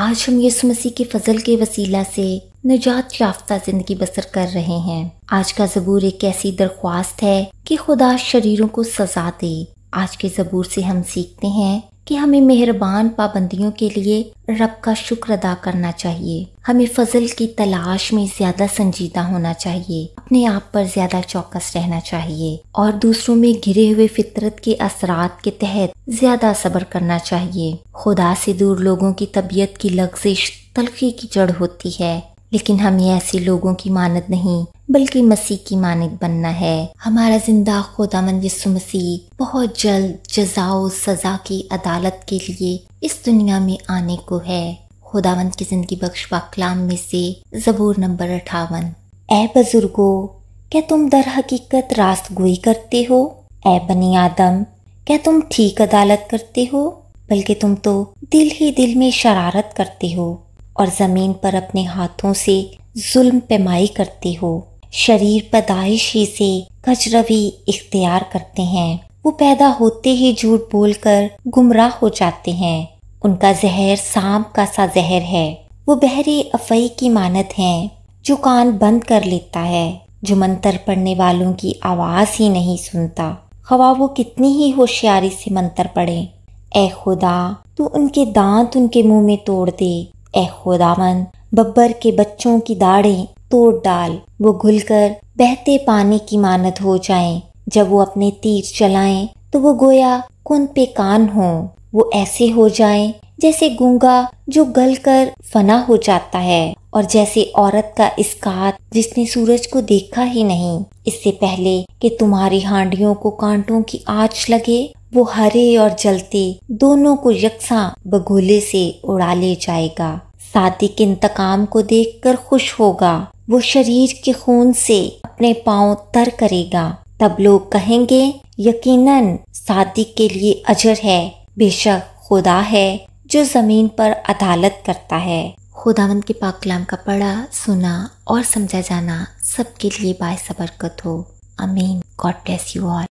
आज हम यीशु मसीह की फजल के वसीला से निजात याफ्ता जिंदगी बसर कर रहे हैं आज का जबूर एक ऐसी दरख्वास्त है कि खुदा शरीरों को सजा दे आज के जबूर से हम सीखते हैं कि हमें मेहरबान पाबंदियों के लिए रब का शुक्र अदा करना चाहिए हमें फजल की तलाश में ज्यादा संजीदा होना चाहिए अपने आप पर ज्यादा चौकस रहना चाहिए और दूसरों में घिरे हुए फितरत के असरात के तहत ज्यादा सब्र करना चाहिए खुदा से दूर लोगों की तबीयत की लग्जिश तलखी की जड़ होती है लेकिन हमें ऐसे लोगों की मानत नहीं बल्कि मसीह की मानत बनना है हमारा जिंदा मन यसु मसीह बहुत जल्द जजाओ सजा की अदालत के लिए इस दुनिया में आने को है खुदावंत की जिंदगी बख्श कलाम में से जबूर नंबर अठावन ए बुजुर्गो क्या तुम दर हकीकत रास्त गोई करते हो ए बनी आदम क्या तुम ठीक अदालत करते हो बल्कि तुम तो दिल ही दिल में शरारत करते हो और ज़मीन पर अपने हाथों से जुल्म पैमाई करते हो शरीर पैदाइश ही से कचरवी इख्तियार करते हैं वो पैदा होते ही झूठ बोलकर गुमराह हो जाते हैं उनका जहर सांप का सा जहर है वो बहरी अफई की मानत है जो कान बंद कर लेता है जो मंत्र पढ़ने वालों की आवाज़ ही नहीं सुनता खवा वो कितनी ही होशियारी से मंत्र पढ़े ए खुदा तू उनके दांत उनके मुंह में तोड़ दे ए खुदावन बब्बर के बच्चों की दाढ़ें तोड़ डाल वो घुलकर बहते पानी की मानत हो जाएं जब वो अपने तीर चलाएं तो वो गोया कुन पे कान हो वो ऐसे हो जाएं जैसे गूंगा जो गल कर फना हो जाता है और जैसे औरत का इसकात जिसने सूरज को देखा ही नहीं इससे पहले कि तुम्हारी हांडियों को कांटों की आंच लगे वो हरे और जलते दोनों को यकसा बगोले से उड़ा ले जाएगा के इंतकाम को देखकर खुश होगा वो शरीर के खून से अपने पांव तर करेगा तब लोग कहेंगे यकीनन शादी के लिए अजर है बेशक खुदा है जो जमीन पर अदालत करता है खुदावंद के पाकलाम का पढ़ा सुना और समझा जाना सबके लिए बायस बरकत हो अमीन गॉड ब्लेस यू ऑल